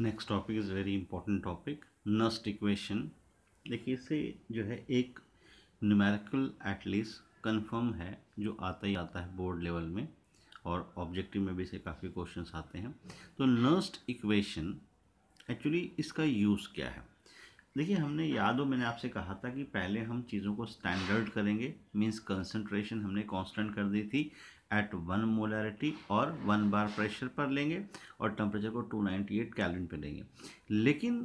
Next topic is very important topic Nernst equation देखिए इसे जो है एक न्यूमेरिकल एटलीस्ट कन्फर्म है जो आता ही आता है बोर्ड लेवल में और ऑब्जेक्टिव में भी इसे काफ़ी क्वेश्चंस आते हैं तो नस्ट इक्वेशन एक्चुअली इसका यूज़ क्या है देखिए हमने याद हो मैंने आपसे कहा था कि पहले हम चीज़ों को स्टैंडर्ड करेंगे मीन्स कंसनट्रेशन हमने कॉन्स्टेंट कर दी थी एट वन मोलरिटी और वन बार प्रेशर पर लेंगे और टेम्परेचर को 298 कैलिन पे लेंगे लेकिन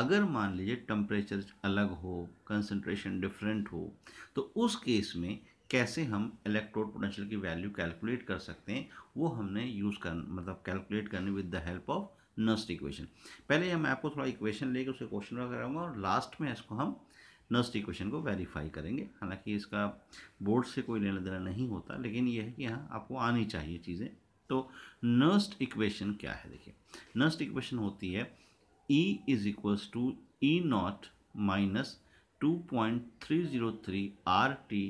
अगर मान लीजिए टेम्परेचर अलग हो कंसनट्रेशन डिफरेंट हो तो उस केस में कैसे हम इलेक्ट्रोड पोटेंशियल की वैल्यू कैलकुलेट कर सकते हैं वो हमने यूज़ कर मतलब कैलकुलेट करने with the help of Nernst equation पहले मैं आपको थोड़ा इक्वेशन लेकर उसके क्वेश्चन वगैरह और लास्ट में इसको हम नर्स्ट इक्वेशन को वेरीफाई करेंगे हालांकि इसका बोर्ड से कोई लेना देना नहीं होता लेकिन यह है कि हाँ आपको आनी चाहिए चीज़ें तो नर्स्ट इक्वेशन क्या है देखिए नर्स्ट इक्वेशन होती है E is equals to E not minus two point three zero three R T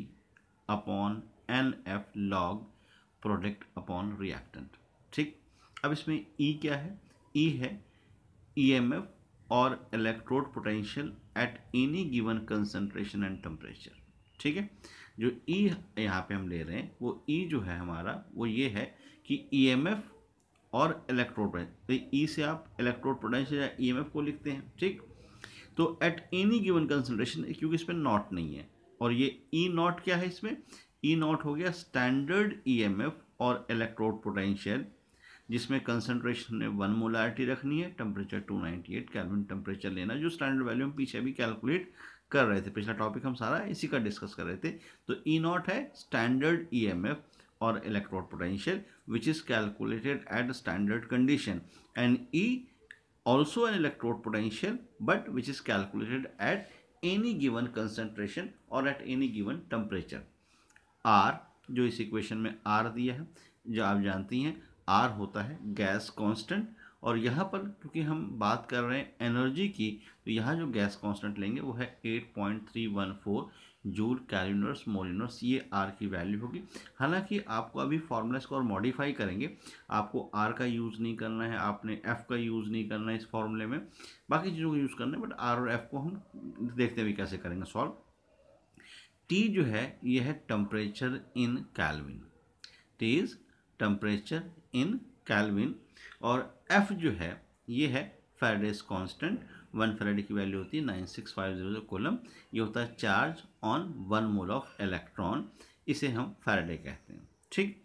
upon N F log product upon reactant ठीक अब इसमें ई e क्या है ई e है ई एम एफ और electrode potential at any given concentration and temperature ठीक है जो ई e यहाँ पे हम ले रहे हैं वो ई e जो है हमारा वो ये है कि ई e एफ और इलेक्ट्रोड तो ई e से आप इलेक्ट्रोड पोटेंशियल या एफ e को लिखते हैं ठीक तो एट एनी गिवन कंसनट्रेशन क्योंकि इसमें नॉट नहीं है और ये ई e नॉट क्या है इसमें ई नॉट हो गया स्टैंडर्ड एफ और इलेक्ट्रोड पोटेंशियल जिसमें कंसनट्रेशन ने वन मोलारिटी रखनी है temperature 298 ninety eight kelvin temperature लेना जो स्टैंडर्ड वैल्यू हम पीछे भी कैलकुलेट कर रहे थे पिछला टॉपिक हम सारा इसी का डिस्कस कर रहे थे तो ई e नॉट है स्टैंडर्ड एफ e और electrode potential which is calculated at standard condition and E also an electrode potential but which is calculated at any given concentration और at any given temperature R जो इस equation में are दिया है जो आप जानती हैं आर होता है गैस कांस्टेंट और यहाँ पर क्योंकि हम बात कर रहे हैं एनर्जी की तो यहाँ जो गैस कांस्टेंट लेंगे वो है 8.314 जूल कैलिनर्स मोलिनर्स ये आर की वैल्यू होगी हालांकि आपको अभी फार्मूलाज को और मॉडिफाई करेंगे आपको आर का यूज़ नहीं करना है आपने एफ़ का यूज़ नहीं करना है इस फार्मूले में बाकी चीज़ों को यूज़ करना है बट आर और एफ़ को हम देखते हुए कैसे करेंगे सॉल्व टी जो है यह है temperature in kelvin T is temperature in kelvin और एफ जो है ये है फेरेडेस कांस्टेंट वन फेराडे की वैल्यू होती है nine six five zero zero coulomb ये होता है charge on one mole of electron इसे हम फेरेडे कहते हैं ठीक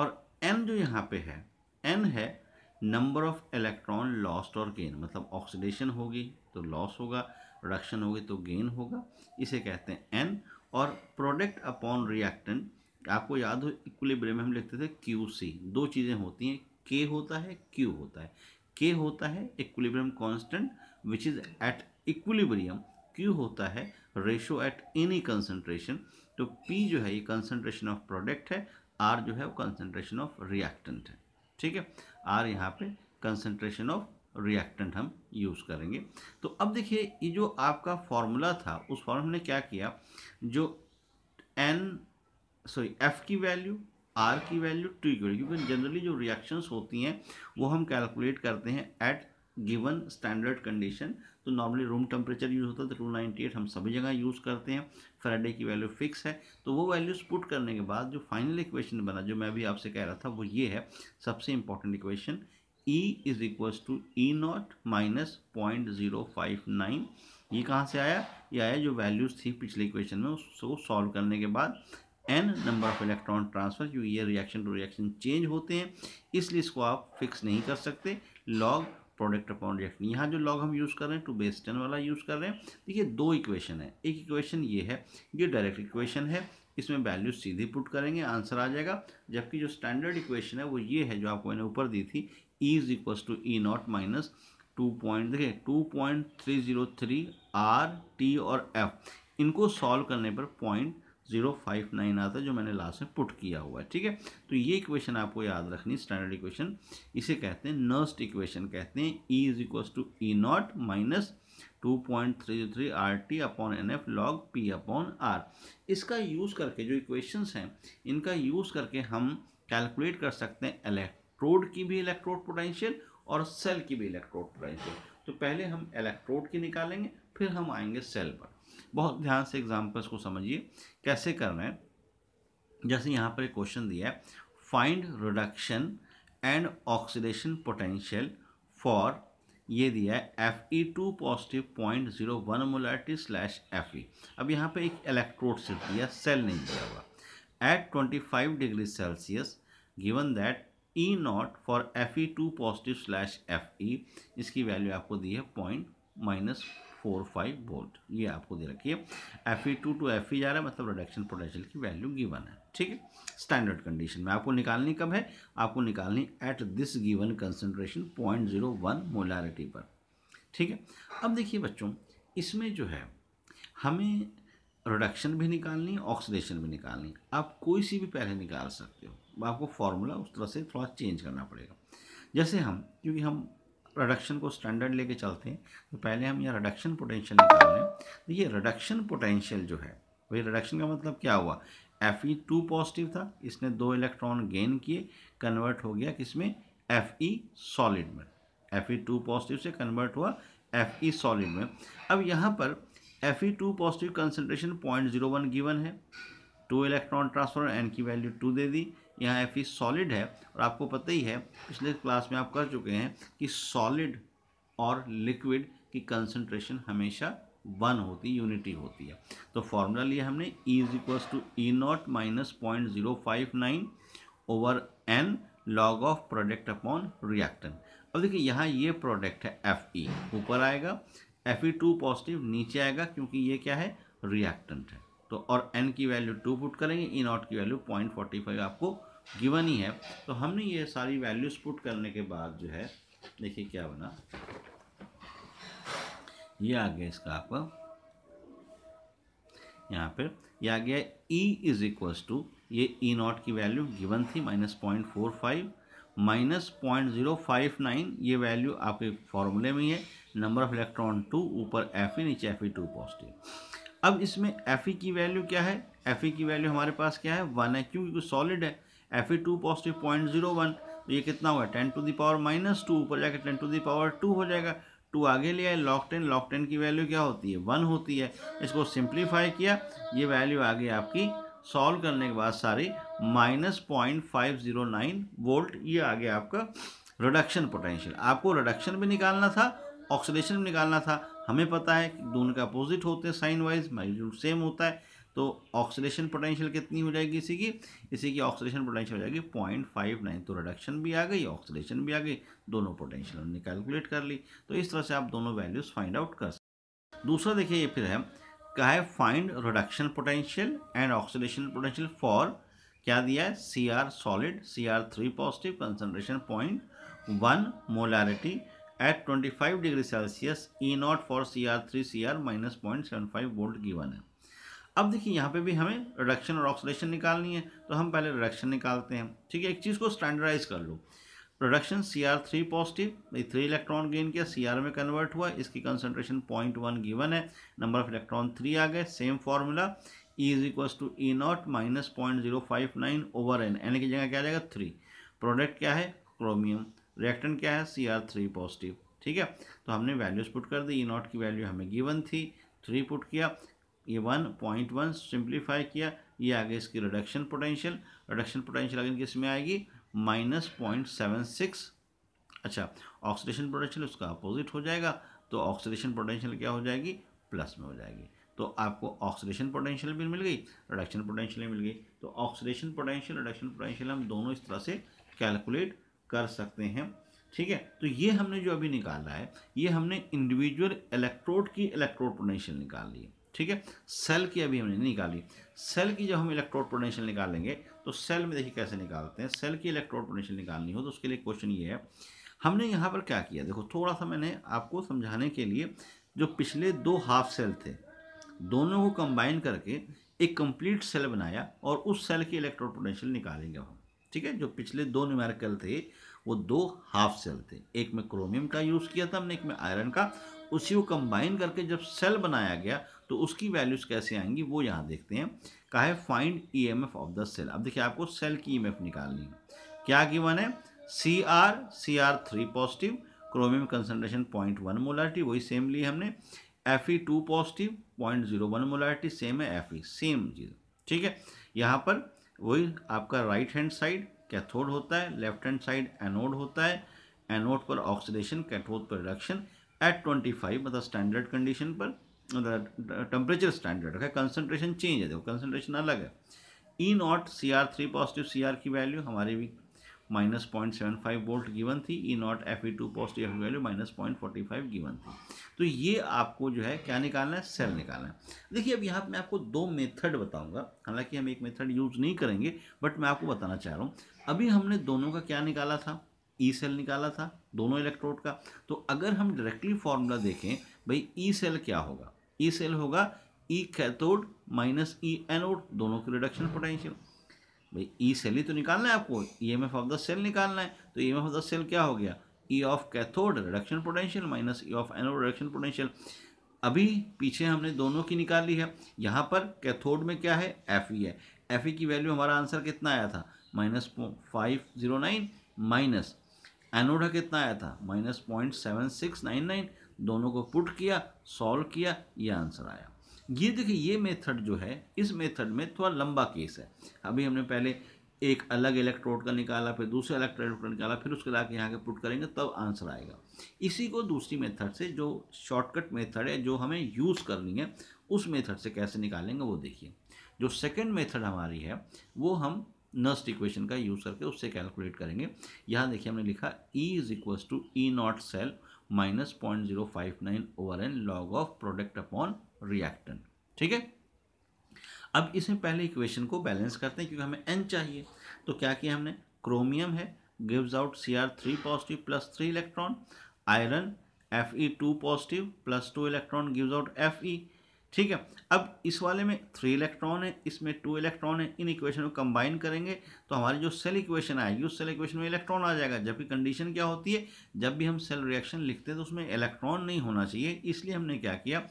और एन जो यहाँ पे है एन है नंबर ऑफ इलेक्ट्रॉन लॉस्ट और गेन मतलब ऑक्सीडेशन होगी तो लॉस होगा प्रोडक्शन होगी तो गेन होगा इसे कहते हैं एन और प्रोडक्ट अपॉन रिएक्टेंट आपको याद हो इक्विलिब्रियम में हम लिखते थे क्यू सी दो चीज़ें होती हैं के होता है क्यू होता है के होता है equilibrium constant which is at equilibrium Q होता है रेशो एट एनी कंसंट्रेशन तो पी जो है ये कंसंट्रेशन ऑफ प्रोडक्ट है आर जो है वो कंसंट्रेशन ऑफ रिएक्टेंट है ठीक है आर यहाँ पे कंसंट्रेशन ऑफ रिएक्टेंट हम यूज़ करेंगे तो अब देखिए ये जो आपका फॉर्मूला था उस फॉर्मूला ने क्या किया जो एन सॉरी एफ की वैल्यू आर की वैल्यू टू की वैल्यू क्योंकि जनरली जो रिएक्शंस होती हैं वो हम कैलकुलेट करते हैं एट गिवन स्टैंडर्ड कंडीशन तो नॉर्मली रूम टेम्परेचर यूज़ होता है तो टू नाइन्टी एट हम सभी जगह यूज़ करते हैं फ्राइडे की वैल्यू फिक्स है तो वो वैल्यूज़ पुट करने के बाद जो फाइनल इक्वेशन बना जो मैं अभी आपसे कह रहा था वो ये है सबसे important equation E is equals to E not minus point zero five nine ये कहाँ से आया ये आया जो वैल्यूज़ थी पिछले इक्वेशन में उसको सॉल्व करने के बाद N number of electron transfer क्योंकि ये रिएक्शन टू रिएक्शन चेंज होते हैं इसलिए इसको आप फिक्स नहीं कर सकते लॉग प्रोडक्ट अपॉन रिएक्शन यहाँ जो लॉग हम यूज़ कर रहे हैं टू बेस टेन वाला यूज़ कर रहे हैं देखिए तो दो इक्वेशन है एक इक्वेशन ये है ये डायरेक्ट इक्वेशन है इसमें वैल्यू सीधे पुट करेंगे आंसर आ जाएगा जबकि जो स्टैंडर्ड इक्वेशन है वो ये है जो आपको मैंने ऊपर दी थी E is equal to E not minus two point देखिए two point three zero three R T और एफ इनको सॉल्व करने पर पॉइंट जीरो फाइव नाइन आता है जो मैंने लास्ट में पुट किया हुआ है ठीक है तो ये इक्वेशन आपको याद रखनी स्टैंडर्ड इक्वेशन इसे कहते हैं नर्स्ट इक्वेशन कहते हैं E is equal to E not minus two point three three R T upon N F log P upon R इसका यूज़ करके जो इक्वेशंस हैं इनका यूज़ करके हम कैलकुलेट कर सकते हैं इलेक्ट्रोड की भी इलेक्ट्रोड पोटेंशियल और सेल की भी इलेक्ट्रोड पोटेंशियल तो पहले हम इलेक्ट्रोड की निकालेंगे फिर हम आएंगे सेल पर बहुत ध्यान से एग्जाम्पल्स को समझिए कैसे करना है जैसे यहाँ पर एक क्वेश्चन दिया है find reduction and oxidation potential for ये दिया है F E two positive point zero one molarity slash F E अब यहाँ पे एक इलेक्ट्रोड से दिया सेल नहीं दिया हुआ at twenty five degree Celsius given that E not for F E two positive slash F E इसकी वैल्यू आपको दी है point minus four five volt ये आपको दे रखिए F E two to F E जा रहा है मतलब रिडक्शन पोटेंशियल की वैल्यू गिवन है ठीक है स्टैंडर्ड कंडीशन में आपको निकालनी कब है आपको निकालनी at this given concentration point zero one molarity पर ठीक है अब देखिए बच्चों इसमें जो है हमें रिडक्शन भी निकालनी ऑक्सीडेशन भी निकालनी आप कोई सी भी पहले निकाल सकते हो आपको फॉर्मूला उस तरह से थोड़ा चेंज करना पड़ेगा जैसे हम क्योंकि हम रिडक्शन को स्टैंडर्ड लेके चलते हैं तो पहले हम यहाँ रिडक्शन पोटेंशियल निकाल लें तो ये रिडक्शन पोटेंशियल जो है वही रिडक्शन का मतलब क्या हुआ एफ ई टू पॉजिटिव था इसने दो इलेक्ट्रॉन गेन किए कन्वर्ट हो गया किसमें एफ ई सॉलिड में एफ ई टू पॉजिटिव से कन्वर्ट हुआ एफ ई सॉलिड में अब यहाँ पर F E two positive concentration point zero one given है टू इलेक्ट्रॉन ट्रांसफर एन की वैल्यू टू दे दी यहाँ एफ ई सॉलिड है और आपको पता ही है पिछले क्लास में आप कर चुके हैं कि सॉलिड और लिक्विड की कंसनट्रेशन हमेशा वन होती यूनिटी होती है तो फॉर्मूला लिया हमने E is equals to E not minus point zero five nine over N log of product upon reactant अब देखिए यहाँ ये प्रोडक्ट है एफ ई e। ऊपर आएगा एफ ई टू पॉजिटिव नीचे आएगा क्योंकि ये क्या है रिएक्टेंट है तो और एन की वैल्यू टू पुट करेंगे ई e नॉट की वैल्यू पॉइंट फोर्टी फाइव आपको गिवन ही है तो हमने ये सारी वैल्यूज पुट करने के बाद जो है देखिए क्या बना ये आ गया इसका आप यहाँ पर यह आ गया E इज इक्वल्स टू ये E नॉट की वैल्यू गिवन थी minus point four five minus point zero five nine ये वैल्यू आपके फॉर्मूले में ही है नंबर ऑफ इलेक्ट्रॉन टू ऊपर एफ ई e, नीचे एफ ई टू पॉजिटिव अब इसमें एफ ई e की वैल्यू क्या है एफ ई e की वैल्यू हमारे पास क्या है वन है क्योंकि सॉलिड है F E two positive point zero one तो ये कितना हुआ ten to the power minus two ऊपर जाकर टेन टू दावर टू हो जाएगा टू आगे लिया है लॉक टेन लॉक टेन की वैल्यू क्या होती है वन होती है इसको सिंप्लीफाई किया ये वैल्यू आगे आपकी सॉल्व करने के बाद sorry minus point five zero nine volt ये आगे आपका रिडक्शन पोटेंशियल आपको रिडक्शन भी निकालना था ऑक्सीडेशन भी निकालना था हमें पता है कि दोनों का अपोजिट होते हैं साइन वाइज मैग्नीट्यूड सेम होता है तो ऑक्सीडेशन पोटेंशियल कितनी हो जाएगी इसी की इसी की ऑक्सीडेशन पोटेंशियल हो जाएगी पॉइंट फाइव नाइन तो रिडक्शन भी आ गई ऑक्सीडेशन भी आ गई दोनों पोटेंशियल हमने कैलकुलेट कर ली तो इस तरह से आप दोनों वैल्यूज़ फाइंड आउट कर सकते दूसरा देखिए ये फिर है कहा है find reduction potential and oxidation potential for क्या दिया है C R solid C R three positive concentration point one molarity at five degree Celsius E not for C R three C R minus point seven five volt given है अब देखिए यहाँ पे भी हमें रिडक्शन और ऑक्सीडेशन निकालनी है तो हम पहले रिडक्शन निकालते हैं ठीक है एक चीज़ को स्टैंडर्डाइज कर लो production C R three positive three electron gain किया सी आर में कन्वर्ट हुआ इसकी कंसनट्रेशन पॉइंट वन गिवन है नंबर ऑफ इलेक्ट्रॉन थ्री आ गए same formula E is equal to E not minus point zero five nine over N N की जगह क्या आ जाएगा थ्री प्रोडक्ट क्या है क्रोमियम रिएक्टन क्या है सी आर थ्री पॉजिटिव ठीक है तो हमने वैल्यूज पुट कर दी ई e नॉट की वैल्यू हमें गिवन थी थ्री पुट किया ये वन पॉइंट वन सिंप्लीफाई किया ये आ गया इसकी रिडक्शन पोटेंशियल रिडक्शन पोटेंशियल अगर किस में आएगी माइनस पॉइंट सेवन सिक्स अच्छा ऑक्सीडेशन पोटेंशियल उसका अपोजिट हो जाएगा तो ऑक्सीडेशन पोटेंशियल क्या हो जाएगी प्लस में हो जाएगी तो आपको ऑक्सीडेशन पोटेंशियल भी मिल गई रिडक्शन पोटेंशियल भी मिल गई तो ऑक्सीडेशन पोटेंशियल रिडक्शन पोटेंशियल हम दोनों इस तरह से कैलकुलेट कर सकते हैं ठीक है तो ये हमने जो अभी निकाला है ये हमने इंडिविजुअल इलेक्ट्रोड की इलेक्ट्रोड पोटेंशियल निकाल ली है ठीक है सेल की अभी हमने निकाली सेल की जब हम इलेक्ट्रोड पोटेंशियल निकालेंगे तो सेल में देखिए कैसे निकालते हैं सेल की इलेक्ट्रोड पोटेंशियल निकालनी हो तो उसके लिए क्वेश्चन ये है हमने यहाँ पर क्या किया देखो थोड़ा सा मैंने आपको समझाने के लिए जो पिछले दो हाफ सेल थे दोनों को कंबाइन करके एक कंप्लीट सेल बनाया और उस सेल की इलेक्ट्रोड पोटेंशियल निकालेंगे हम ठीक है जो पिछले दो न्यूमेरिकल थे वो दो हाफ सेल थे एक में क्रोमियम का यूज़ किया था हमने एक में आयरन का उसी को कंबाइन करके जब सेल बनाया गया तो उसकी वैल्यूज़ कैसे आएंगी वो यहाँ देखते हैं कहा है find E M F of the cell अब देखिए आपको सेल की ई एम एफ निकालनी है क्या की वन है C R C R three positive chromium concentration point one molarity वही सेम ली हमने F E two positive point zero one molarity same है एफ ई सेम चीज़ ठीक है यहाँ पर वही आपका राइट हैंड साइड कैथोड होता है लेफ्ट हैंड साइड एनोड होता है एनोड पर ऑक्सीडेशन कैथोड पर रिडक्शन एट ट्वेंटी फाइव मतलब स्टैंडर्ड कंडीशन पर टेम्परेचर स्टैंडर्ड है कंसनट्रेशन चेंज है देखो कंसनट्रेशन अलग है E not C R three positive C R की वैल्यू हमारे भी minus point seven five volt given थी E not F E two positive F value minus point forty five given थी तो ये आपको जो है क्या निकालना है सेल निकालना है देखिए अब यहाँ पर मैं आपको दो मेथड बताऊँगा हालांकि हम एक मेथड यूज़ नहीं करेंगे बट मैं आपको बताना चाह रहा हूँ अभी हमने दोनों का क्या निकाला था ई e सेल निकाला था दोनों इलेक्ट्रोड का तो अगर हम डायरेक्टली फॉर्मूला देखें भाई ई e सेल क्या होगा ई e सेल होगा E cathode minus E anode दोनों की रिडक्शन पोटेंशियल भाई ई e सेल ही तो निकालना है आपको E M F of the cell निकालना है तो E M F of the cell क्या हो गया E of cathode reduction potential minus E of anode reduction potential अभी पीछे हमने दोनों की निकाली है यहाँ पर कैथोड में क्या है एफ ई है एफ ई की वैल्यू हमारा आंसर कितना आया था minus five zero nine minus anode कितना आया था minus point seven six nine nine दोनों को पुट किया सॉल्व किया ये आंसर आया ये देखिए ये मेथड जो है इस मेथड में थोड़ा लंबा केस है अभी हमने पहले एक अलग इलेक्ट्रोड का निकाला फिर दूसरे इलेक्ट्रोड का निकाला फिर उसके लाके यहाँ के पुट करेंगे तब आंसर आएगा इसी को दूसरी मेथड से जो शॉर्टकट मेथड है जो हमें यूज़ करनी है उस मेथड से कैसे निकालेंगे वो देखिए जो सेकेंड मेथड हमारी है वो हम नर्स्ट इक्वेशन का यूज़ करके उससे कैलकुलेट करेंगे यहाँ देखिए हमने लिखा E is equals to E naught cell minus point zero five nine over N log of product upon reactant ठीक है अब इसमें पहले इक्वेशन को बैलेंस करते हैं क्योंकि हमें एन चाहिए तो क्या किया हमने क्रोमियम है gives out C R three positive plus three electron iron F E two positive plus two electron gives out F E ठीक है अब इस वाले में थ्री इलेक्ट्रॉन है इसमें टू इलेक्ट्रॉन है इन इक्वेशन को कंबाइन करेंगे तो हमारी जो सेल इक्वेशन आएगी उस सेल इक्वेशन में इलेक्ट्रॉन आ जाएगा जबकि कंडीशन क्या होती है जब भी हम सेल रिएक्शन लिखते हैं तो उसमें इलेक्ट्रॉन नहीं होना चाहिए इसलिए हमने क्या किया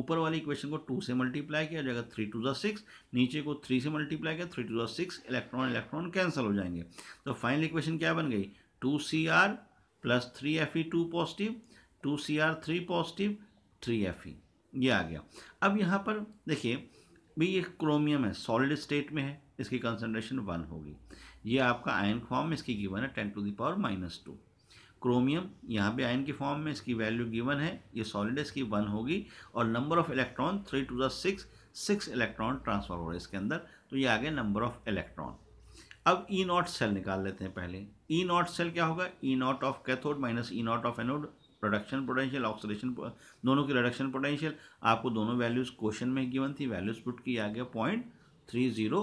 ऊपर वाली इक्वेशन को टू से मल्टीप्लाई किया जाएगा थ्री टू दिक्स नीचे को थ्री से मल्टीप्लाई किया थ्री टू दिक्स सिक्स इलेक्ट्रॉन इलेक्ट्रॉन कैंसिल हो जाएंगे तो फाइनल इक्वेशन क्या बन गई two C R plus three F E two positive two C R three positive three F E ये आ गया अब यहाँ पर देखिए भाई ये क्रोमियम है सॉलिड स्टेट में है इसकी कंसनट्रेशन वन होगी ये आपका आयन फॉर्म में इसकी गिवन है ten to the power minus two chromium यहाँ पे आयन की फॉर्म में इसकी वैल्यू गिवन है ये सॉलिड इसकी वन होगी और number of electron three two the six six electron transfer हो रहे हैं इसके अंदर तो ये आ गए नंबर ऑफ इलेक्ट्रॉन अब ई नॉट सेल निकाल लेते हैं पहले ई नॉट सेल क्या होगा E naught of cathode minus E naught of anode production potential oxidation दोनों की रिडक्शन पोटेंशियल आपको दोनों वैल्यूज़ क्वेश्चन में गिवन थी वैल्यूज़ पुट की आ गया पॉइंट थ्री जीरो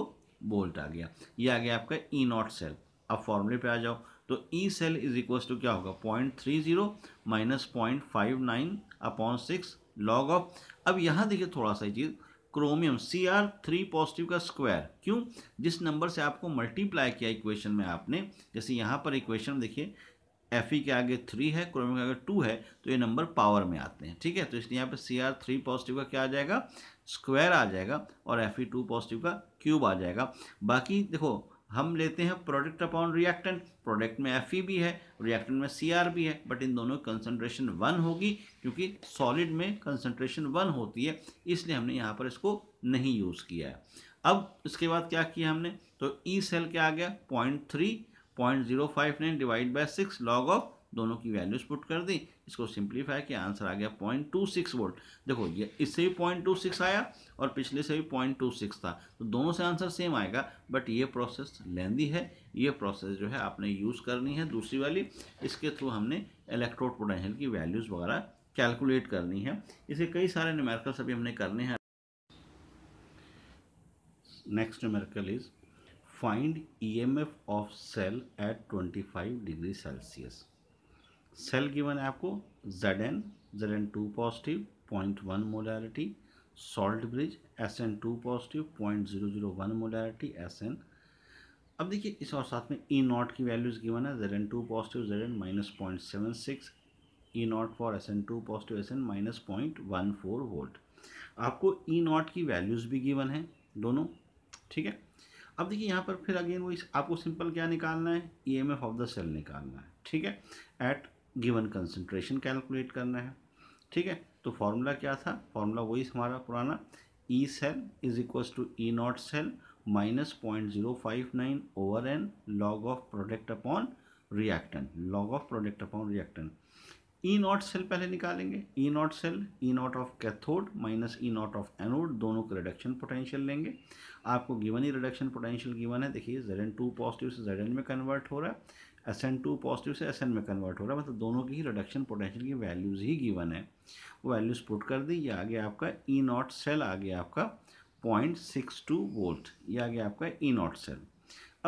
बोल्ट आ गया ये आ गया आपका ई नॉट सेल अब फॉर्मूले पे आ जाओ तो E cell is equal to क्या होगा point three zero minus point five nine upon six log of अब यहाँ देखिए थोड़ा सा चीज़ chromium C R three positive का स्क्वायर क्यों जिस नंबर से आपको मल्टीप्लाई किया इक्वेशन में आपने जैसे यहाँ पर इक्वेशन देखिए एफ e के आगे थ्री है क्रोमियम के आगे टू है तो ये नंबर पावर में आते हैं ठीक है तो इसलिए यहाँ पे सी आर थ्री पॉजिटिव का क्या आ जाएगा स्क्वायर आ जाएगा और एफ टू पॉजिटिव का क्यूब आ जाएगा बाकी देखो हम लेते हैं प्रोडक्ट अपॉन रिएक्टेंट प्रोडक्ट में एफ e भी है रिएक्टेंट में सी भी है बट इन दोनों कंसनट्रेशन वन होगी क्योंकि सॉलिड में कंसनट्रेशन वन होती है इसलिए हमने यहाँ पर इसको नहीं यूज़ किया है अब इसके बाद क्या किया हमने तो ई सेल क्या आ गया point three point zero five nine divide by six log of दोनों की वैल्यूज पुट कर दी इसको सिंप्लीफाई किया आंसर आ गया पॉइंट टू सिक्स वोल्ट देखो ये इससे भी पॉइंट टू सिक्स आया और पिछले से भी पॉइंट टू सिक्स था तो दोनों से आंसर सेम आएगा बट ये प्रोसेस लेंदी है ये प्रोसेस जो है आपने यूज़ करनी है दूसरी वाली इसके थ्रू हमने इलेक्ट्रोड पोटेंशियल की वैल्यूज़ वगैरह कैलकुलेट करनी है इसे कई सारे न्यूमेरिकल्स अभी हमने करने हैं next numerical is find E M F of cell at twenty five degree Celsius cell given है आपको Z N Z N two positive point one molarity salt bridge S N two positive point zero zero one molarity S N अब देखिए इस और साथ में E e not की values given है Z N two positive Z N minus point seven six E not for S N two positive S N minus point one four volt आपको E e not की values भी given है दोनों ठीक है अब देखिए यहाँ पर फिर अगेन वो इस आपको सिंपल क्या निकालना है E M F of the cell निकालना है ठीक है एट गिवन कंसनट्रेशन कैलकुलेट करना है ठीक है तो फार्मूला क्या था फार्मूला वही हमारा पुराना E cell is equals to E naught cell minus point zero five nine over N log of product upon reactant log of product upon reactant E naught cell पहले निकालेंगे E naught cell E naught of cathode minus E naught of anode दोनों का reduction potential लेंगे आपको given ही reduction potential given है देखिए Z N two positive से जेड एन में कन्वर्ट हो रहा है एस एन टू पॉजिटिव से एस एन में कन्वर्ट हो रहा है मतलब दोनों की ही रिडक्शन पोटेंशियल की वैल्यूज़ ही गिवन है वो वैल्यूज़ पुट कर दी ये आगे आपका ई नॉट सेल आगे आपका पॉइंट सिक्स टू वोल्ट ये आगे आपका ई नॉट सेल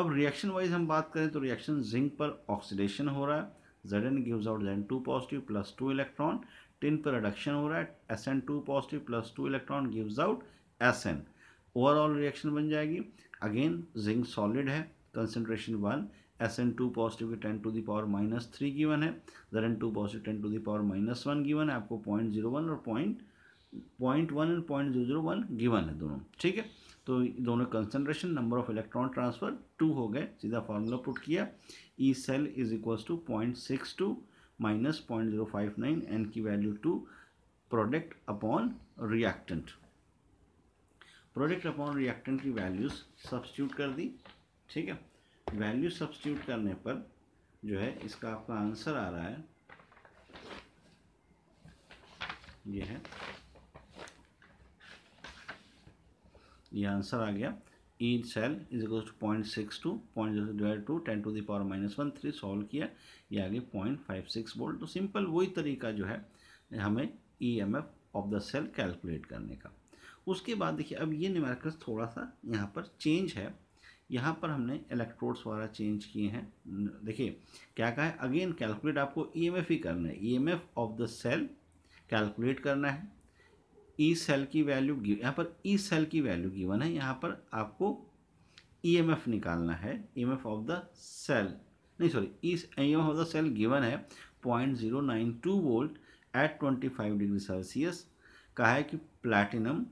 अब रिएक्शन वाइज हम बात करें तो रिएक्शन जिंक पर ऑक्सीडेशन हो रहा है Z N gives out Z two positive plus two electron tin पर रिडक्शन हो रहा है S N two positive plus two electron gives out S N overall reaction बन जाएगी अगेन जिंक सॉलिड है concentration one S N two positive ten to the power minus three given है जर N two positive ten to the power minus one given है आपको point zero one और point point one and point zero zero one given है दोनों ठीक है तो दोनों concentration number of electron transfer two हो गए सीधा फॉर्मूला पुट किया E cell is equals to point six two minus point zero five nine n की value two product upon reactant product upon reactant की वैल्यूज सब्सिट्यूट कर दी ठीक है वैल्यू सब्सिट्यूट करने पर जो है इसका आपका आंसर आ रहा है ये है ये आंसर आ गया E cell is equal to point six two point divide two ten to the power minus one three solve किया ये आ गया पॉइंट फाइव सिक्स बोल्ट तो सिंपल वही तरीका जो है हमें E M F of the cell calculate करने का उसके बाद देखिए अब ये न्यूमेरिकल्स थोड़ा सा यहाँ पर चेंज है यहाँ पर हमने इलेक्ट्रोड्स वाला चेंज किए हैं देखिए क्या कहा है अगेन कैलकुलेट आपको ईएमएफ e ही करना है EMF of the cell calculate करना है ई e सेल की वैल्यू यहाँ पर ई e सेल की वैल्यू गिवन है यहाँ पर आपको ईएमएफ निकालना है ईएमएफ ऑफ द सेल नहीं sorry E M of the cell given है point zero nine two volt at twenty five degree Celsius कहा है कि प्लैटिनम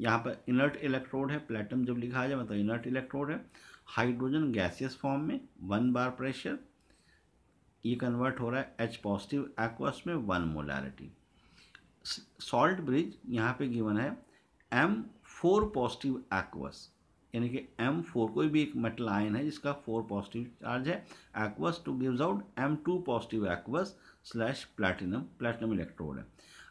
यहाँ पर इनर्ट इलेक्ट्रोड है प्लेटिनम जब लिखा जाए मतलब इनर्ट इलेक्ट्रोड है हाइड्रोजन गैसियस फॉर्म में वन बार प्रेशर ये कन्वर्ट हो रहा है एच पॉजिटिव एक्वस में वन मोलारिटी सॉल्ट ब्रिज यहाँ पे गिवन है एम फोर पॉजिटिव एक्वस यानी कि एम फोर कोई भी एक मेटल आयन है जिसका फोर पॉजिटिव चार्ज है aqueous two gives out M two positive aqueous slash platinum platinum electrode है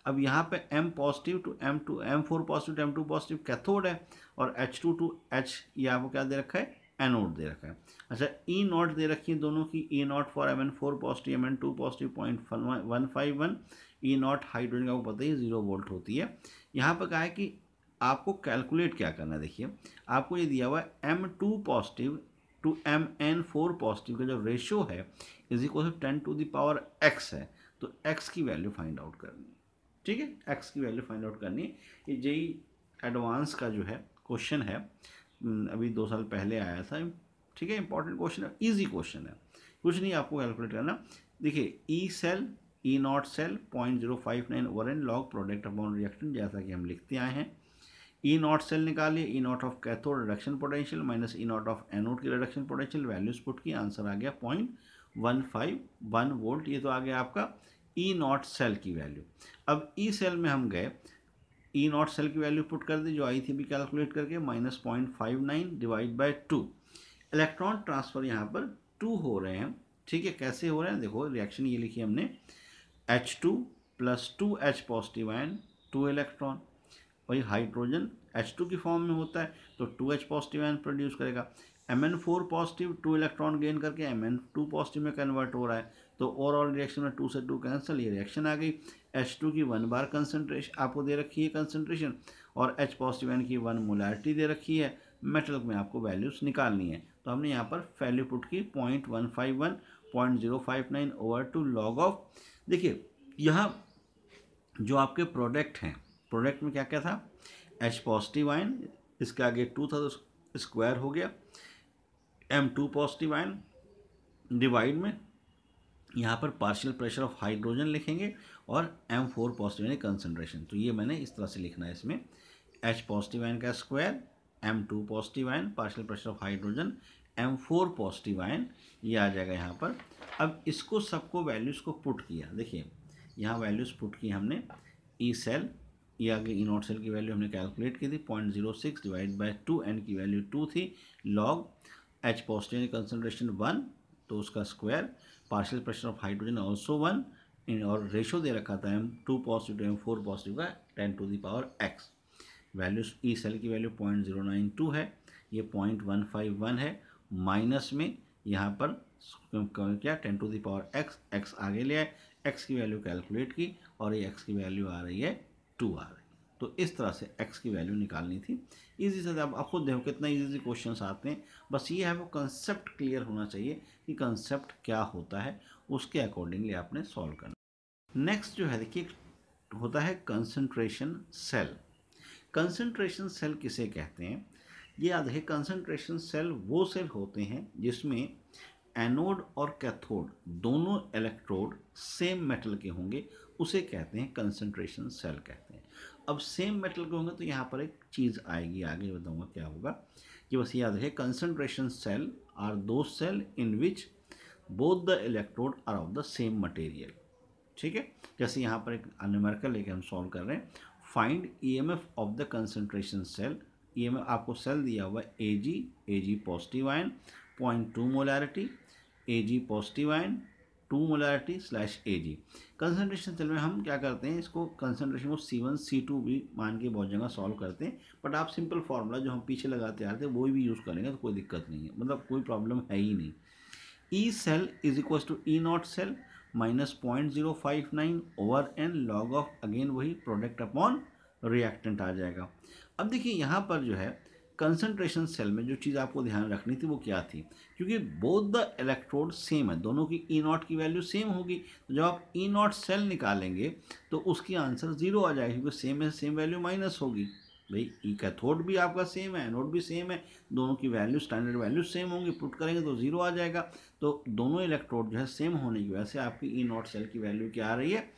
अब यहाँ पे M positive to M two M four positive to M two positive cathode है और एच टू टू एच ये आपको क्या दे रखा है एनोड दे रखा है अच्छा ई e नॉट दे रखी है दोनों की E not for M N four positive M N two positive point one five one E naught hydrogen का आपको पता ही जीरो वोल्ट होती है यहाँ पर कहा है कि आपको कैलकुलेट क्या करना है देखिए आपको ये दिया हुआ है M two positive to M N four positive का जो रेशियो है is equal to ten to the power X है तो एक्स की वैल्यू फाइंड आउट करनी है ठीक है एक्स की वैल्यू फाइंड आउट करनी है ये जेई एडवांस का जो है क्वेश्चन है हम्म, अभी दो साल पहले आया था ठीक है इंपॉर्टेंट क्वेश्चन है ईजी क्वेश्चन है कुछ नहीं आपको कैलकुलेट करना देखिए E cell E naught cell point zero five nine over N log product upon reaction जैसा कि हम लिखते आए हैं ई नॉट सेल निकालिए E naught of cathode reduction potential minus E naught of anode की रिडक्शन पोटेंशियल वैल्यूज पुट की answer आ गया point one five one volt ये तो आ गया आपका ई नॉट सेल की वैल्यू अब ई e सेल में हम गए ई नॉट सेल की वैल्यू पुट कर दी जो आई थी भी कैलकुलेट करके minus point five nine divide by two electron transfer यहाँ पर टू हो रहे हैं ठीक है कैसे हो रहे हैं देखो रिएक्शन ये लिखी हमने H two plus two H positive ion two electron और ये हाइड्रोजन एच टू की फॉर्म में होता है तो two H positive ion produce करेगा M N four positive two electron gain करके एम एन टू पॉजिटिव में कन्वर्ट हो रहा है तो ओवरऑल रिएक्शन में टू से टू कैंसिल ये रिएक्शन आ गई एच टू की वन बार कंसनट्रेशन आपको दे रखी है कंसनट्रेशन और एच पॉजिटिव एन की वन मोलैरिटी दे रखी है मेटल में आपको वैल्यूज़ निकालनी है तो हमने यहाँ पर वैल्यू पुट की point one five one point zero five nine over two log of देखिए यहाँ जो आपके प्रोडक्ट हैं प्रोडक्ट में क्या क्या था एच पॉजिटिव आइन इसके आगे टू था स्क्वायर तो हो गया M two positive ion divide में यहाँ पर पार्शियल प्रेशर ऑफ हाइड्रोजन लिखेंगे और एम फोर पॉजिटिव यानी कंसनट्रेशन तो ये मैंने इस तरह से लिखना है इसमें एच पॉजिटिव आयन का square M two positive ion partial pressure of hydrogen M four positive ion ये आ जाएगा यहाँ पर अब इसको सबको वैल्यूज़ को पुट किया देखिए यहाँ वैल्यूज़ पुट की हमने ई e सेल ये आगे ई नॉट सेल की वैल्यू हमने कैलकुलेट की थी point zero six divide by two n की वैल्यू टू थी log H positive concentration one तो उसका square partial pressure of hydrogen also one और रेशो दे रखा था M two positive to M four positive का ten to the power X value E cell की value point zero nine two है ये पॉइंट वन फाइव वन है minus में यहाँ पर क्या ten to the power X X आगे ले आए एक्स की वैल्यू कैलकुलेट की और ये एक्स की वैल्यू आ रही है टू आ रही है तो इस तरह से एक्स की वैल्यू निकालनी थी इजी से आप खुद देखो कितना इजी क्वेश्चन आते हैं बस ये है वो कंसेप्ट क्लियर होना चाहिए कि कंसेप्ट क्या होता है उसके अकॉर्डिंगली आपने सॉल्व करना नेक्स्ट जो है देखिए होता है कंसनट्रेशन सेल कंसनट्रेशन सेल किसे कहते हैं ये याद है कंसनट्रेशन सेल वो सेल होते हैं जिसमें एनोड और कैथोड दोनों इलेक्ट्रोड सेम मेटल के होंगे उसे कहते हैं कंसनट्रेशन सेल कहते हैं अब सेम मेटल के होंगे तो यहाँ पर एक चीज़ आएगी आगे बताऊँगा क्या होगा कि बस याद रखिए कंसनट्रेशन सेल आर दो cell in which both the electrode are of the same material ठीक है जैसे यहाँ पर एक अनुमेरिकल लेके हम सॉल्व कर रहे हैं find F of the concentration cell F आपको सेल दिया हुआ है A G A G positive ion point two molarity A G positive ion two molarity slash A G concentration cell में हम क्या करते हैं इसको कंसनट्रेशन को सी वन सी टू भी मान के बहुत जगह सॉल्व करते हैं बट आप सिंपल फार्मूला जो हम पीछे लगाते आ रहे थे वो भी यूज़ करेंगे तो कोई दिक्कत नहीं है मतलब कोई प्रॉब्लम है ही नहीं E cell is equal to E naught cell minus point zero five nine over N log of again वही प्रोडक्ट अपॉन रिएक्टेंट आ जाएगा अब देखिए यहाँ पर जो है कंसंट्रेशन सेल में जो चीज़ आपको ध्यान रखनी थी वो क्या थी क्योंकि बोथ द इलेक्ट्रोड सेम है दोनों की ई e नॉट की वैल्यू सेम होगी तो जब आप ई नॉट सेल निकालेंगे तो उसकी आंसर ज़ीरो आ जाएगी क्योंकि सेम है सेम वैल्यू माइनस होगी भाई ई e कैथोड भी आपका सेम है एनोड भी सेम है दोनों की वैल्यू स्टैंडर्ड वैल्यू सेम होंगी पुट करेंगे तो जीरो आ जाएगा तो दोनों इलेक्ट्रोड जो है सेम होने की वजह से आपकी ई नॉट सेल की वैल्यू क्या आ रही है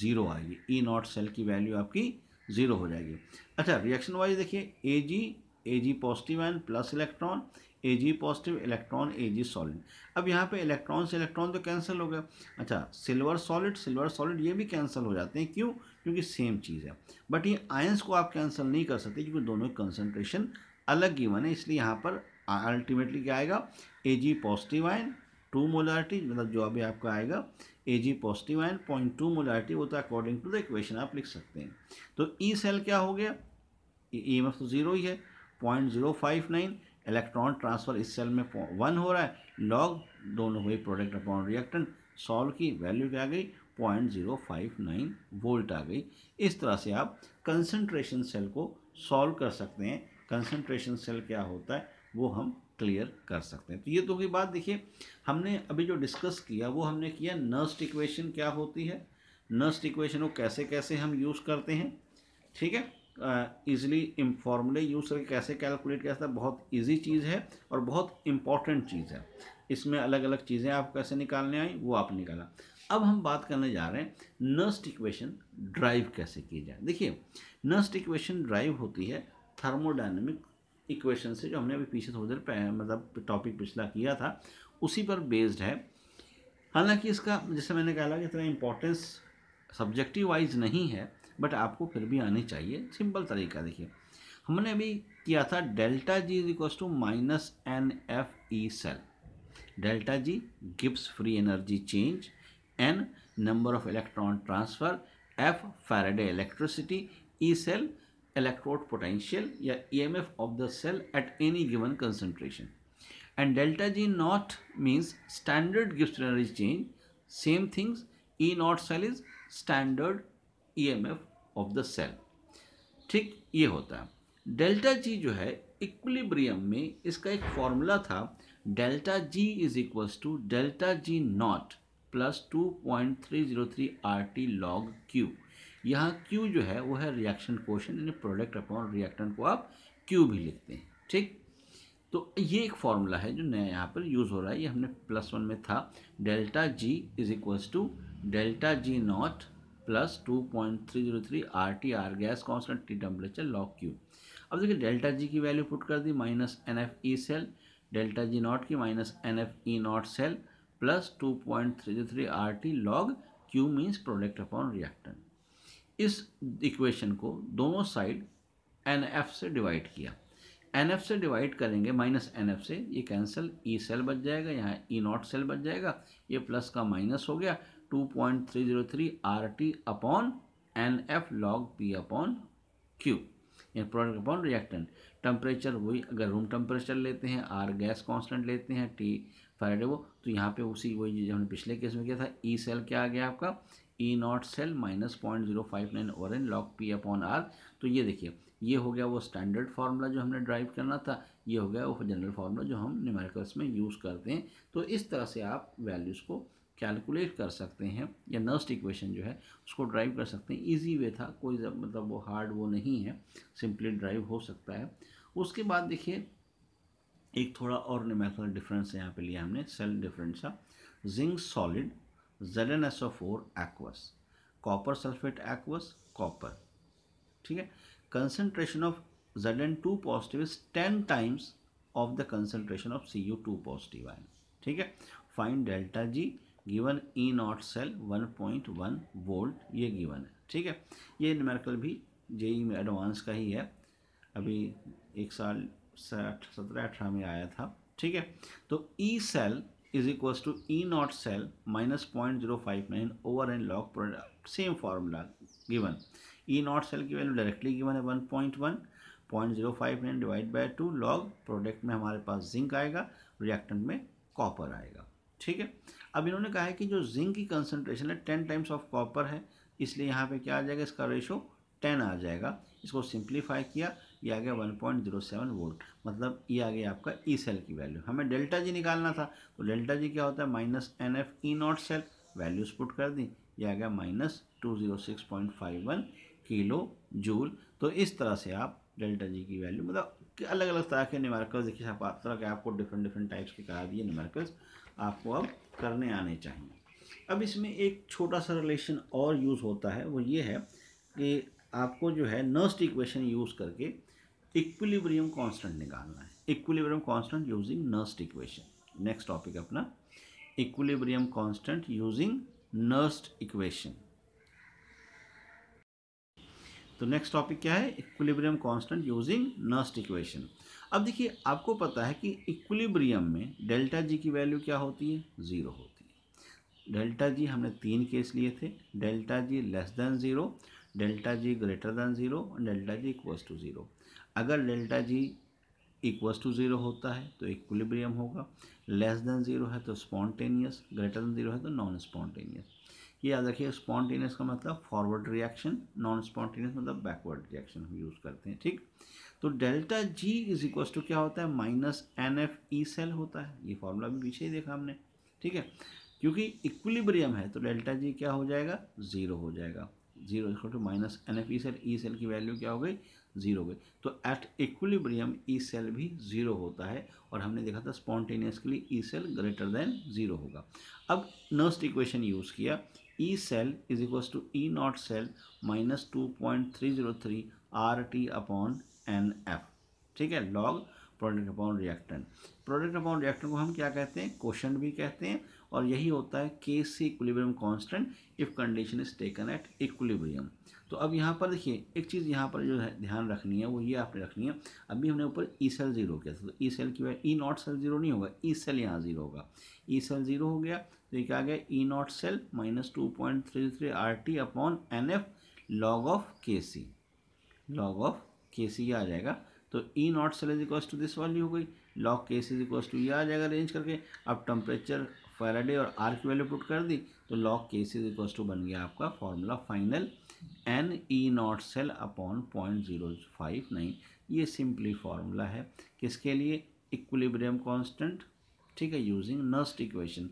ज़ीरो आएगी ई नॉट सेल की वैल्यू आपकी ज़ीरो हो जाएगी अच्छा रिएक्शन वाइज देखिए A G A G positive n plus electron A G positive electron A G solid अब यहाँ पे इलेक्ट्रॉन से इलेक्ट्रॉन तो कैंसिल हो गया अच्छा सिल्वर सॉलिड सिल्वर सॉलिड ये भी कैंसिल हो जाते हैं क्यों क्योंकि सेम चीज़ है बट ये आयंस को आप कैंसिल नहीं कर सकते क्योंकि दोनों की कंसनट्रेशन अलग ही बने इसलिए यहाँ पर अल्टीमेटली क्या आएगा A G positive ion two molarity मतलब जो अभी आपका आएगा A G positive ion point two molarity वो तो अकॉर्डिंग टू द इक्वेशन आप लिख सकते हैं तो ई e सेल क्या हो गया ई एम एफ तो ज़ीरो ही है point zero five nine electron transfer इस सेल में वन हो रहा है लॉग दोनों हुई प्रोडक्ट अपॉन रिएक्टेंट सॉल्व की वैल्यू क्या आ गई point zero five nine volt आ गई इस तरह से आप कंसनट्रेशन सेल को सॉल्व कर सकते हैं कंसनट्रेशन सेल क्या होता है वो हम क्लियर कर सकते हैं तो ये तो की बात देखिए हमने अभी जो डिस्कस किया वो हमने किया नर्स्ट इक्वेशन क्या होती है नर्स्ट इक्वेशन को कैसे कैसे हम यूज़ करते हैं ठीक है ईजिली इम्फॉर्मली यूज करके कैसे कैलकुलेट किया जाता है बहुत ईजी चीज़ है और बहुत इंपॉर्टेंट चीज़ है इसमें अलग अलग चीज़ें आप कैसे निकालने आई वो आप निकाला अब हम बात करने जा रहे हैं नस्ट इक्वेशन ड्राइव कैसे की जाए देखिए नस्ट इक्वेशन ड्राइव होती है थर्मोडाइनमिक इक्वेशन से जो हमने अभी पीछे थोड़ी देर मतलब टॉपिक पिछला किया था उसी पर बेस्ड है हालांकि इसका जैसे मैंने कहा कि इतना इम्पोर्टेंस सब्जेक्टिव वाइज नहीं है बट आपको फिर भी आनी चाहिए सिंपल तरीका देखिए हमने अभी किया था delta G is equal to minus n F E cell delta G Gibbs free energy change n number of electron transfer F Faraday electricity E cell electrode potential या E M F of the cell at any given concentration and delta G naught means standard Gibbs energy change same things E naught cell is standard EMF of the cell ठीक ये होता है delta G जो है equilibrium में इसका एक formula था delta G is equals to delta G naught plus two point three zero three R T log Q यहाँ क्यू जो है वो है रिएक्शन क्वेश्चन यानी प्रोडक्ट अपॉन रिएक्टेंट को आप क्यू भी लिखते हैं ठीक तो ये एक फॉर्मूला है जो नया यहाँ पर यूज़ हो रहा है ये हमने प्लस वन में था delta G is equals to delta G naught plus two point three zero three R T R gas constant T temperature log Q अब देखिए डेल्टा जी की वैल्यू पुट कर दी minus n F E cell delta G naught की minus n F E naught cell plus two point three zero three R T log Q means product upon reactant इस equation को दोनों side N F से divide किया n F से divide करेंगे minus n F से ये cancel E cell बच जाएगा यहाँ ई नॉट सेल बच जाएगा ये प्लस का माइनस हो गया two point three zero three R T upon N F log P upon Q यानी प्रोडक्ट अपॉन रिएक्टेंट टेम्परेचर वही अगर रूम टेम्परेचर लेते हैं आर गैस कांस्टेंट लेते हैं टी फाइडे वो तो यहाँ पे उसी वही जो हमने पिछले केस में किया था ई e सेल क्या आ गया आपका E naught cell minus point zero five nine और n log P upon R तो ये देखिए ये हो गया वो स्टैंडर्ड फार्मूला जो हमने ड्राइव करना था ये हो गया वो जनरल फार्मूला जो हम न्यूमेरिकल्स में यूज़ करते हैं तो इस तरह से आप वैल्यूज़ को कैलकुलेट कर सकते हैं या नर्स्ट इक्वेशन जो है उसको ड्राइव कर सकते हैं इजी वे था कोई मतलब वो हार्ड वो नहीं है सिंपली ड्राइव हो सकता है उसके बाद देखिए एक थोड़ा और न्यूमेरिकल डिफरेंस यहाँ पे लिया हमने सेल डिफरेंस था zinc solid Z N S O four aqueous copper sulphate aqueous copper ठीक है concentration of Z N two positive is ten times of the concentration of C U two positive आए ठीक है fine delta G given E naught cell 1.1 volt ये given है ठीक है ये न्यूमेरिकल भी जेई में एडवांस का ही है अभी एक साल सत्रह अठारह में आया था ठीक है तो E cell is equal to E naught cell minus point zero five nine over n log product same formula given E naught cell की वैल्यू डायरेक्टली गिवन है one point one point zero five nine divide by two log product में हमारे पास zinc आएगा reactant में copper आएगा ठीक है अब इन्होंने कहा है कि जो जिंक की कंसनट्रेशन है टेन टाइम्स ऑफ कॉपर है इसलिए यहाँ पे क्या आ जाएगा इसका रेशो टेन आ जाएगा इसको सिंप्लीफाई किया ये आ गया one point zero seven volt मतलब ये आ गया आपका ई e सेल की वैल्यू हमें डेल्टा जी निकालना था तो डेल्टा जी क्या होता है minus n F E naught cell values put कर दी ये आ गया minus two zero six point five one kilo joule तो इस तरह से आप डेल्टा जी की वैल्यू मतलब अलग अलग तरह के न्यूमेरिकल्स देखिए आप तरह के आपको डिफरेंट डिफरेंट टाइप्स के करा दिए न्यूमेरिकल्स आपको अब करने आने चाहिए अब इसमें एक छोटा सा रिलेशन और यूज़ होता है वो ये है कि आपको जो है नर्स्ट इक्वेशन यूज़ करके इक्विलिब्रियम कांस्टेंट निकालना है equilibrium constant using Nernst equation next topic अपना equilibrium constant using Nernst equation तो नेक्स्ट टॉपिक क्या है equilibrium constant using Nernst equation अब देखिए आपको पता है कि इक्विलिब्रियम में डेल्टा जी की वैल्यू क्या होती है ज़ीरो होती है डेल्टा जी हमने तीन केस लिए थे delta G less than zero delta G greater than zero delta G equals to zero अगर delta G equals to zero होता है तो इक्विलिब्रियम होगा लेस देन ज़ीरो है तो स्पॉन्टेनियस ग्रेटर देन ज़ीरो है तो नॉन स्पॉन्टेनियस ये याद रखिए स्पॉन्टेनियस का मतलब फॉरवर्ड रिएक्शन नॉन स्पॉन्टेनियस मतलब बैकवर्ड रिएक्शन हम यूज़ करते हैं ठीक तो delta G is equal to क्या होता है minus n F E cell होता है ये फॉर्मूला भी पीछे ही देखा हमने ठीक है क्योंकि इक्विलिब्रियम है तो डेल्टा जी क्या हो जाएगा जीरो हो जाएगा zero equal to minus n F E cell E cell की वैल्यू क्या हो गई जीरो हो गई तो एट इक्विलिब्रियम ई सेल भी जीरो होता है और हमने देखा था spontaneously E cell greater than zero होगा अब नर्स्ट इक्वेशन यूज़ किया E cell is equal to E naught cell minus two point three zero three R T upon N F ठीक है log product upon reactant product upon reactant को हम क्या कहते हैं क्वेश्चन भी कहते हैं और यही होता है K C equilibrium constant if condition is taken at equilibrium तो अब यहाँ पर देखिए एक चीज़ यहाँ पर जो है ध्यान रखनी है वो ये आपने रखनी है अभी हमने ऊपर ई सेल जीरो किया था तो ई e सेल की वजह ई नॉट सेल जीरो नहीं होगा ई e सेल यहाँ जीरो होगा ई सेल जीरो हो गया तो ये क्या आ गया E naught cell minus two point three three R T upon N F log of K C log of K C आ जाएगा तो E naught cell is equal to this value हो गई लॉग के सी इज इक्व टू ये आ जाएगा range करके अब टेम्परेचर फैराडे और आर की वैल्यू पुट कर दी तो लॉग के सी इज इक्व टू बन गया आपका formula final n E naught cell upon point zero five nine ये सिंपली फार्मूला है किसके लिए इक्विलिब्रियम कॉन्स्टेंट ठीक है using Nernst equation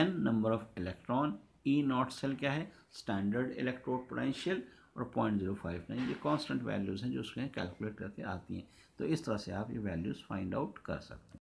n number of electron E naught cell क्या है स्टैंडर्ड इलेक्ट्रोड पोटेंशियल और पॉइंट जीरो फाइव नाइन ये कांस्टेंट वैल्यूज़ हैं जो उसके कैलकुलेट करके आती हैं तो इस तरह से आप ये वैल्यूज़ फाइंड आउट कर सकते हैं